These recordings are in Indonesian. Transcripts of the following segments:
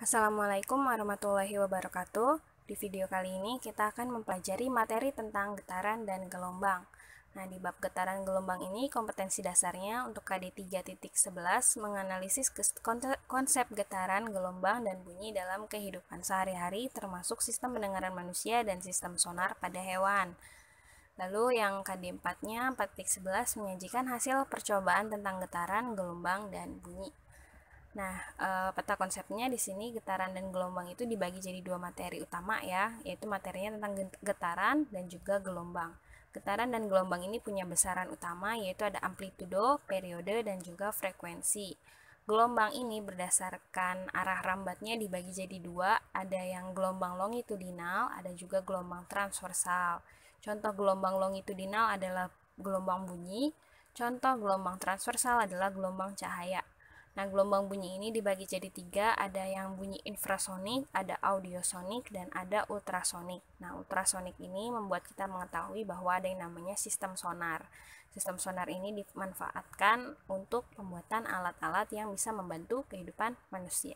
Assalamualaikum warahmatullahi wabarakatuh. Di video kali ini kita akan mempelajari materi tentang getaran dan gelombang. Nah, di bab getaran gelombang ini kompetensi dasarnya untuk KD 3.11 menganalisis konsep getaran gelombang dan bunyi dalam kehidupan sehari-hari termasuk sistem pendengaran manusia dan sistem sonar pada hewan. Lalu yang KD4-nya 4.11 menyajikan hasil percobaan tentang getaran, gelombang, dan bunyi. Nah, eh, peta konsepnya di sini getaran dan gelombang itu dibagi jadi dua materi utama ya, yaitu materinya tentang getaran dan juga gelombang. Getaran dan gelombang ini punya besaran utama yaitu ada amplitudo, periode, dan juga frekuensi. Gelombang ini berdasarkan arah rambatnya dibagi jadi dua, ada yang gelombang longitudinal, ada juga gelombang transversal. Contoh gelombang longitudinal adalah gelombang bunyi, contoh gelombang transversal adalah gelombang cahaya. Nah, gelombang bunyi ini dibagi jadi tiga, ada yang bunyi infrasonik, ada audiosonik, dan ada ultrasonik. Nah, ultrasonik ini membuat kita mengetahui bahwa ada yang namanya sistem sonar. Sistem sonar ini dimanfaatkan untuk pembuatan alat-alat yang bisa membantu kehidupan manusia.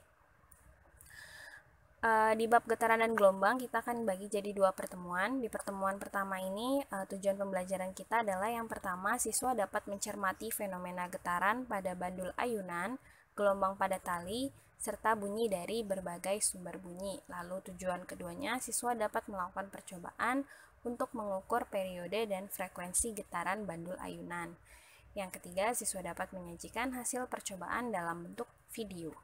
Uh, di bab getaran dan gelombang kita akan bagi jadi dua pertemuan. Di pertemuan pertama ini uh, tujuan pembelajaran kita adalah yang pertama siswa dapat mencermati fenomena getaran pada bandul ayunan, gelombang pada tali, serta bunyi dari berbagai sumber bunyi. Lalu tujuan keduanya siswa dapat melakukan percobaan untuk mengukur periode dan frekuensi getaran bandul ayunan. Yang ketiga, siswa dapat menyajikan hasil percobaan dalam bentuk video.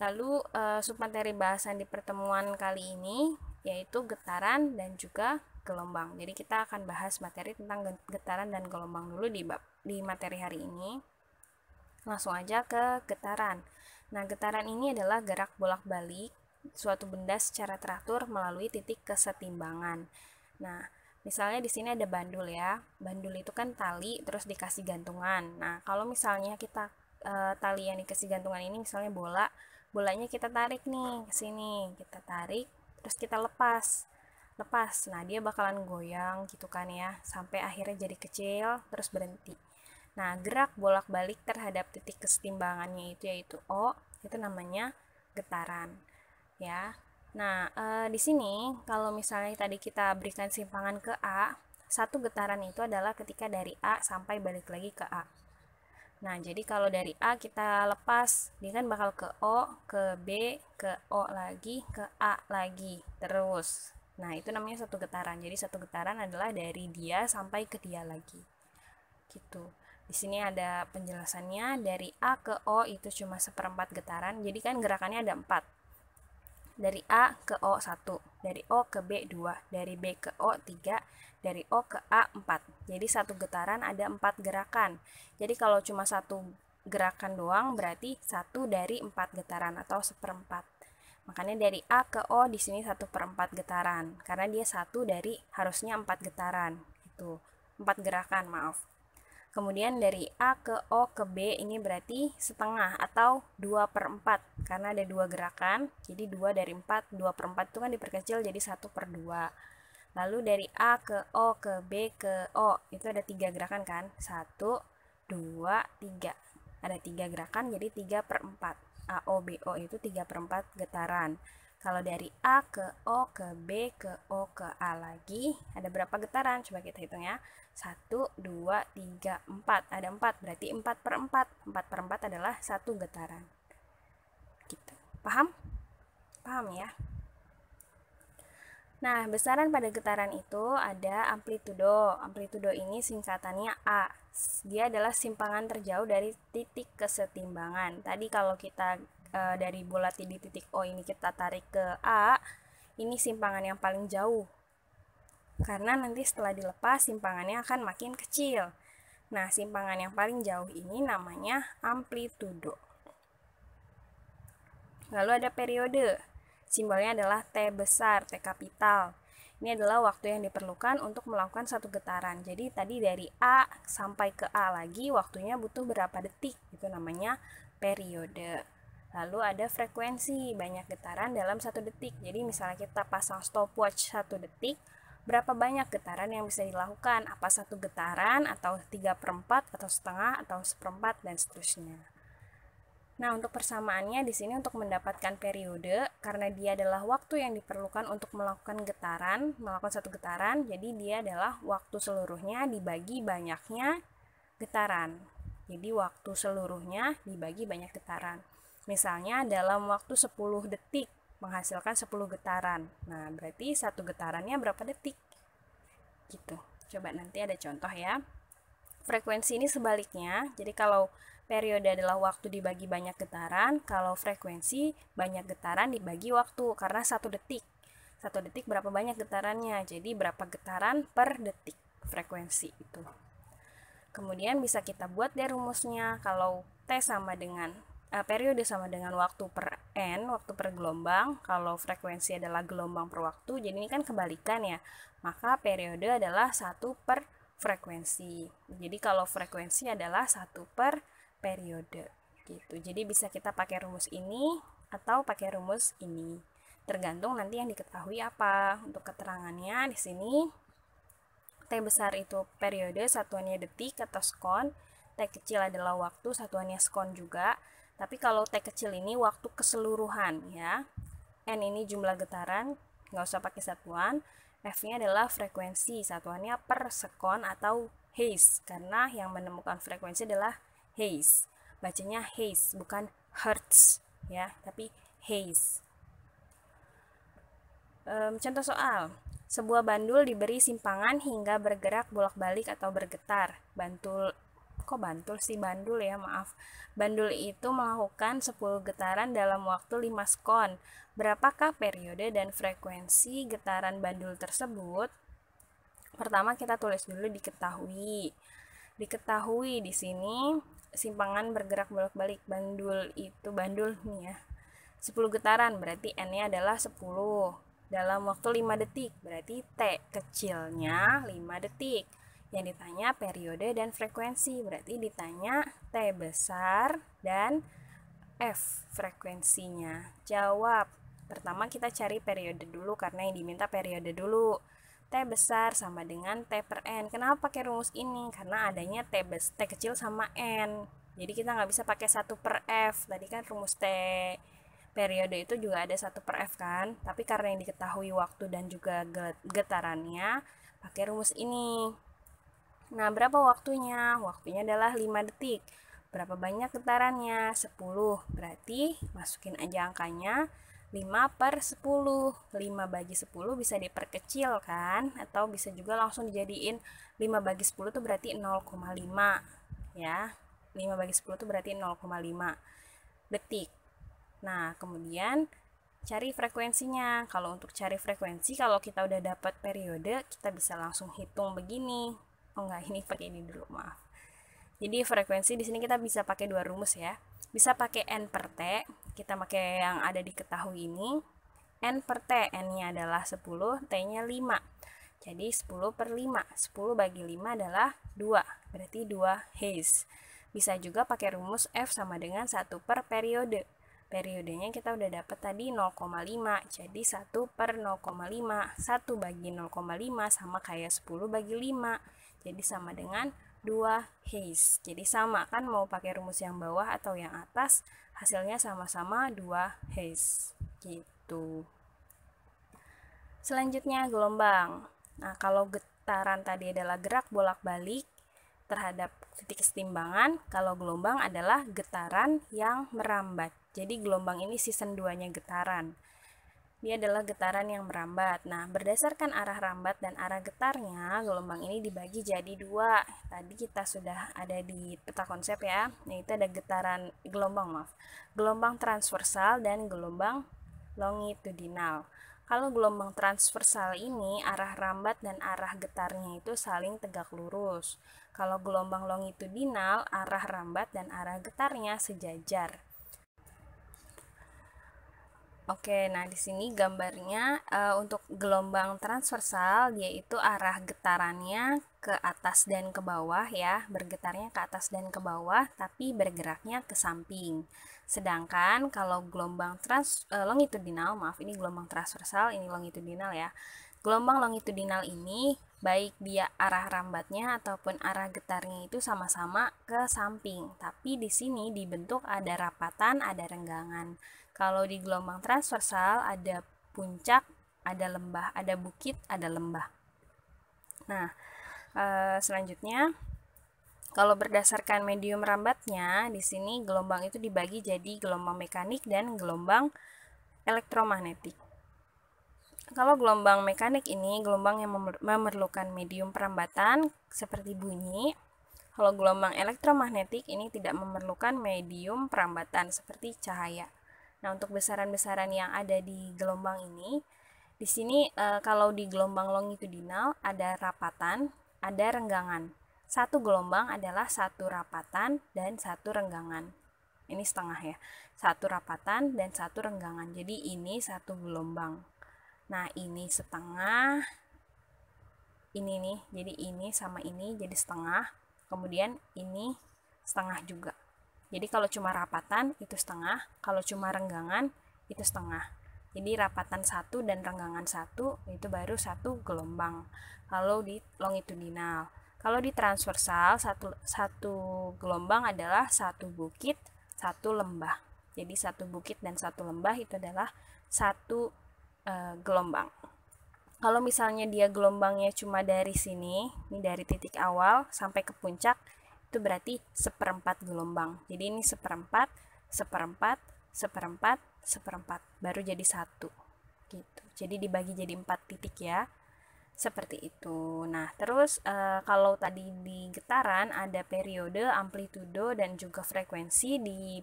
Lalu uh, eh, submateri bahasan di pertemuan kali ini yaitu getaran dan juga gelombang. Jadi kita akan bahas materi tentang getaran dan gelombang dulu di bab di materi hari ini. Langsung aja ke getaran. Nah, getaran ini adalah gerak bolak-balik suatu benda secara teratur melalui titik kesetimbangan. Nah, misalnya di sini ada bandul ya. Bandul itu kan tali terus dikasih gantungan. Nah, kalau misalnya kita e, tali yang dikasih gantungan ini misalnya bola, bolanya kita tarik nih ke sini kita tarik terus kita lepas lepas nah dia bakalan goyang gitu kan ya sampai akhirnya jadi kecil terus berhenti nah gerak bolak-balik terhadap titik kesetimbangannya itu yaitu O itu namanya getaran ya nah e, di sini kalau misalnya tadi kita berikan simpangan ke A satu getaran itu adalah ketika dari A sampai balik lagi ke A Nah, jadi kalau dari A kita lepas, dia kan bakal ke O, ke B, ke O lagi, ke A lagi, terus. Nah, itu namanya satu getaran. Jadi satu getaran adalah dari dia sampai ke dia lagi. Gitu. Di sini ada penjelasannya dari A ke O itu cuma seperempat getaran. Jadi kan gerakannya ada empat. Dari A ke O satu dari O ke B dua dari B ke O tiga dari O ke A 4. Jadi satu getaran ada empat gerakan. Jadi kalau cuma satu gerakan doang berarti satu dari empat getaran atau seperempat. Makanya dari A ke O di sini 1 perempat getaran. Karena dia satu dari harusnya empat getaran. Itu empat gerakan maaf. Kemudian dari A ke O ke B ini berarti setengah atau dua perempat, karena ada dua gerakan jadi dua dari empat dua perempat 4 itu kan diperkecil jadi satu per dua. Lalu dari A ke O ke B ke O itu ada tiga gerakan kan? Satu, dua, tiga. Ada tiga gerakan jadi tiga per empat. A O B O itu tiga per empat getaran. Kalau dari A ke O ke B ke O ke A lagi ada berapa getaran? Coba kita hitung ya. Satu, dua, tiga, empat. Ada empat berarti empat per empat. Empat per empat adalah satu getaran. Gitu. Paham? Paham ya? Nah, besaran pada getaran itu ada amplitudo. Amplitudo ini singkatannya A. Dia adalah simpangan terjauh dari titik kesetimbangan. Tadi kalau kita e, dari bola di titik O ini kita tarik ke A, ini simpangan yang paling jauh. Karena nanti setelah dilepas, simpangannya akan makin kecil. Nah, simpangan yang paling jauh ini namanya amplitudo. Lalu ada periode. Simbolnya adalah T besar, T kapital. Ini adalah waktu yang diperlukan untuk melakukan satu getaran. Jadi tadi dari A sampai ke A lagi waktunya butuh berapa detik. Itu namanya periode. Lalu ada frekuensi, banyak getaran dalam satu detik. Jadi misalnya kita pasang stopwatch satu detik, berapa banyak getaran yang bisa dilakukan, apa satu getaran atau tiga perempat atau setengah atau seperempat dan seterusnya. Nah, untuk persamaannya di sini untuk mendapatkan periode karena dia adalah waktu yang diperlukan untuk melakukan getaran, melakukan satu getaran, jadi dia adalah waktu seluruhnya dibagi banyaknya getaran. Jadi waktu seluruhnya dibagi banyak getaran. Misalnya dalam waktu 10 detik menghasilkan 10 getaran. Nah, berarti satu getarannya berapa detik? Gitu. Coba nanti ada contoh ya. Frekuensi ini sebaliknya. Jadi kalau Periode adalah waktu dibagi banyak getaran, kalau frekuensi banyak getaran dibagi waktu karena satu detik. Satu detik berapa banyak getarannya? Jadi berapa getaran per detik frekuensi itu. Kemudian bisa kita buat deh rumusnya. Kalau T sama dengan eh, periode sama dengan waktu per n, waktu per gelombang. Kalau frekuensi adalah gelombang per waktu, jadi ini kan kebalikan ya. Maka periode adalah satu per frekuensi. Jadi kalau frekuensi adalah satu per periode gitu. Jadi bisa kita pakai rumus ini atau pakai rumus ini. Tergantung nanti yang diketahui apa. Untuk keterangannya di sini T besar itu periode satuannya detik atau sekon T kecil adalah waktu satuannya sekon juga. Tapi kalau T kecil ini waktu keseluruhan ya. N ini jumlah getaran, nggak usah pakai satuan. F-nya adalah frekuensi, satuannya per sekon atau Hz karena yang menemukan frekuensi adalah haze. Bacanya haze, bukan hurts ya, tapi haze. Um, contoh soal, sebuah bandul diberi simpangan hingga bergerak bolak-balik atau bergetar. Bantul kok bantul sih bandul ya maaf bandul itu melakukan 10 getaran dalam waktu 5 skon berapakah periode dan frekuensi getaran bandul tersebut pertama kita tulis dulu diketahui diketahui di sini simpangan bergerak bolak-balik bandul itu bandul nih ya 10 getaran berarti n nya adalah 10 dalam waktu 5 detik berarti t kecilnya 5 detik yang ditanya periode dan frekuensi berarti ditanya t besar dan f frekuensinya jawab pertama kita cari periode dulu karena yang diminta periode dulu T besar sama dengan T per N. Kenapa pakai rumus ini? Karena adanya T, bes, T kecil sama N. Jadi kita nggak bisa pakai 1 per F. Tadi kan rumus T periode itu juga ada 1 per F kan. Tapi karena yang diketahui waktu dan juga getarannya, pakai rumus ini. Nah, berapa waktunya? Waktunya adalah 5 detik. Berapa banyak getarannya? 10. Berarti masukin aja angkanya 5 per 10 5 bagi 10 bisa diperkecil kan atau bisa juga langsung dijadiin 5 bagi 10 itu berarti 0,5 ya 5 bagi 10 itu berarti 0,5 detik nah kemudian cari frekuensinya kalau untuk cari frekuensi kalau kita udah dapat periode kita bisa langsung hitung begini oh enggak ini pakai ini dulu maaf jadi frekuensi di sini kita bisa pakai dua rumus ya. Bisa pakai N per T, kita pakai yang ada diketahui ini. N per T, N-nya adalah 10, T-nya 5. Jadi 10 per 5, 10 bagi 5 adalah 2, berarti 2 Hz. Bisa juga pakai rumus F sama dengan 1 per periode. Periodenya kita udah dapat tadi 0,5, jadi 1 per 0,5, 1 bagi 0,5 sama kayak 10 bagi 5, jadi sama dengan 2 Hayes. Jadi sama kan mau pakai rumus yang bawah atau yang atas, hasilnya sama-sama 2 Hayes. Gitu. Selanjutnya gelombang. Nah, kalau getaran tadi adalah gerak bolak-balik terhadap titik setimbangan kalau gelombang adalah getaran yang merambat. Jadi gelombang ini season 2-nya getaran. Dia adalah getaran yang merambat. Nah, berdasarkan arah rambat dan arah getarnya, gelombang ini dibagi jadi dua. Tadi kita sudah ada di peta konsep ya, yaitu nah, ada getaran gelombang maaf, gelombang transversal dan gelombang longitudinal. Kalau gelombang transversal ini, arah rambat dan arah getarnya itu saling tegak lurus. Kalau gelombang longitudinal, arah rambat dan arah getarnya sejajar. Oke, nah di sini gambarnya e, untuk gelombang transversal yaitu arah getarannya ke atas dan ke bawah ya, bergetarnya ke atas dan ke bawah tapi bergeraknya ke samping. Sedangkan kalau gelombang trans e, longitudinal, maaf ini gelombang transversal, ini longitudinal ya. Gelombang longitudinal ini baik dia arah rambatnya ataupun arah getarnya itu sama-sama ke samping, tapi di sini dibentuk ada rapatan, ada renggangan. Kalau di gelombang transversal ada puncak, ada lembah, ada bukit, ada lembah. Nah, eh, selanjutnya kalau berdasarkan medium rambatnya, di sini gelombang itu dibagi jadi gelombang mekanik dan gelombang elektromagnetik. Kalau gelombang mekanik ini gelombang yang memerlukan medium perambatan seperti bunyi. Kalau gelombang elektromagnetik ini tidak memerlukan medium perambatan seperti cahaya. Nah, untuk besaran-besaran yang ada di gelombang ini, di sini e, kalau di gelombang longitudinal ada rapatan, ada renggangan. Satu gelombang adalah satu rapatan dan satu renggangan. Ini setengah ya. Satu rapatan dan satu renggangan. Jadi ini satu gelombang. Nah, ini setengah. Ini nih, jadi ini sama ini jadi setengah. Kemudian ini setengah juga. Jadi kalau cuma rapatan itu setengah, kalau cuma renggangan itu setengah. Jadi rapatan satu dan renggangan satu itu baru satu gelombang. Kalau di longitudinal, kalau di transversal satu satu gelombang adalah satu bukit, satu lembah. Jadi satu bukit dan satu lembah itu adalah satu uh, gelombang. Kalau misalnya dia gelombangnya cuma dari sini, ini dari titik awal sampai ke puncak, itu berarti seperempat gelombang. Jadi ini seperempat, seperempat, seperempat, seperempat, baru jadi satu. Gitu. Jadi dibagi jadi empat titik ya seperti itu. Nah, terus e, kalau tadi di getaran ada periode, amplitudo dan juga frekuensi di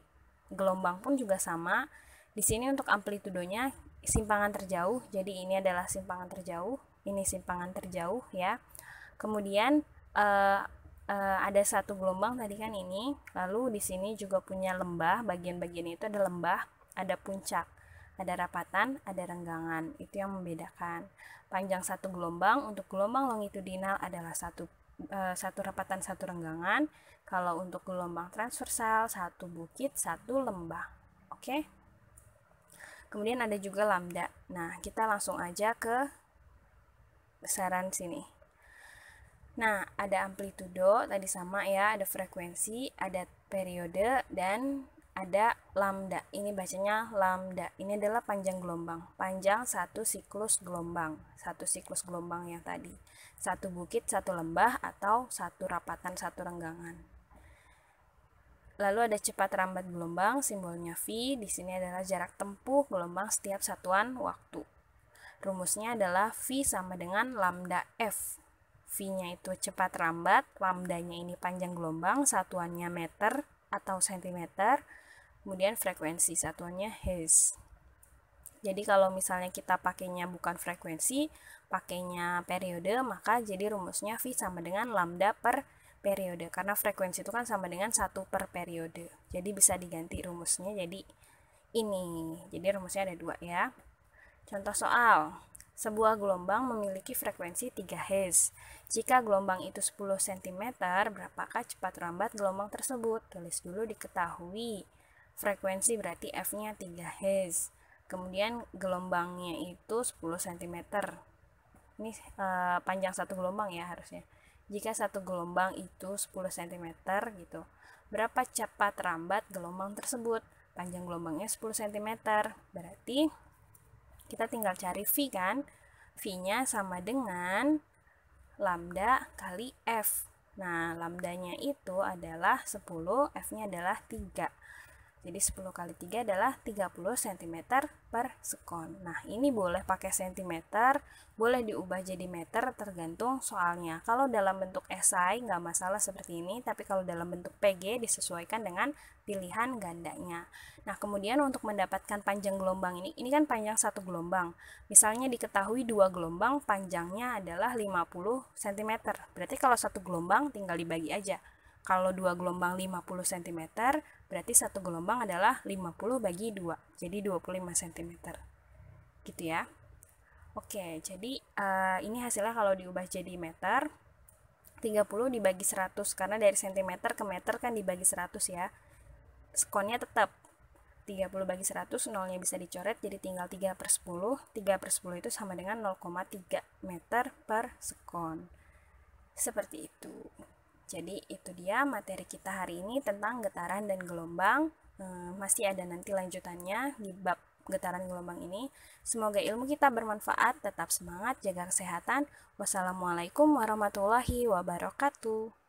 gelombang pun juga sama. Di sini untuk amplitudonya simpangan terjauh. Jadi ini adalah simpangan terjauh, ini simpangan terjauh ya. Kemudian uh, uh, ada satu gelombang tadi kan ini, lalu di sini juga punya lembah, bagian-bagian itu ada lembah, ada puncak, ada rapatan, ada renggangan. Itu yang membedakan. Panjang satu gelombang untuk gelombang longitudinal adalah satu eh, satu rapatan satu renggangan. Kalau untuk gelombang transversal satu bukit satu lembah. Oke. Okay? Kemudian ada juga lambda. Nah, kita langsung aja ke besaran sini. Nah, ada amplitudo, tadi sama ya, ada frekuensi, ada periode, dan ada lambda. Ini bacanya lambda. Ini adalah panjang gelombang. Panjang satu siklus gelombang. Satu siklus gelombang yang tadi. Satu bukit, satu lembah, atau satu rapatan, satu renggangan. Lalu ada cepat rambat gelombang, simbolnya V. Di sini adalah jarak tempuh gelombang setiap satuan waktu. Rumusnya adalah V sama dengan lambda F. V-nya itu cepat rambat, lambdanya ini panjang gelombang, satuannya meter atau sentimeter, kemudian frekuensi satuannya hz Jadi kalau misalnya kita pakainya bukan frekuensi, pakainya periode, maka jadi rumusnya V sama dengan lambda per periode karena frekuensi itu kan sama dengan satu per periode jadi bisa diganti rumusnya jadi ini jadi rumusnya ada dua ya contoh soal sebuah gelombang memiliki frekuensi 3 Hz jika gelombang itu 10 cm berapakah cepat rambat gelombang tersebut tulis dulu diketahui frekuensi berarti F nya 3 Hz kemudian gelombangnya itu 10 cm ini uh, panjang satu gelombang ya harusnya jika satu gelombang itu 10 cm gitu, berapa cepat rambat gelombang tersebut? Panjang gelombangnya 10 cm, berarti kita tinggal cari V kan? V-nya sama dengan lambda kali F. Nah, lambdanya itu adalah 10, F-nya adalah 3. Jadi 10 kali 3 adalah 30 cm per sekon. Nah, ini boleh pakai cm, boleh diubah jadi meter tergantung soalnya. Kalau dalam bentuk SI nggak masalah seperti ini, tapi kalau dalam bentuk PG disesuaikan dengan pilihan gandanya. Nah, kemudian untuk mendapatkan panjang gelombang ini, ini kan panjang satu gelombang. Misalnya diketahui dua gelombang panjangnya adalah 50 cm. Berarti kalau satu gelombang tinggal dibagi aja kalau dua gelombang 50 cm, berarti satu gelombang adalah 50 bagi 2, jadi 25 cm. Gitu ya. Oke, jadi uh, ini hasilnya kalau diubah jadi meter, 30 dibagi 100, karena dari cm ke meter kan dibagi 100 ya. Skonnya tetap 30 bagi 100, nolnya bisa dicoret, jadi tinggal 3 per 10. 3 per 10 itu sama dengan 0,3 meter per sekon. Seperti itu. Jadi itu dia materi kita hari ini tentang getaran dan gelombang. Eh, masih ada nanti lanjutannya di bab getaran gelombang ini. Semoga ilmu kita bermanfaat, tetap semangat, jaga kesehatan. Wassalamualaikum warahmatullahi wabarakatuh.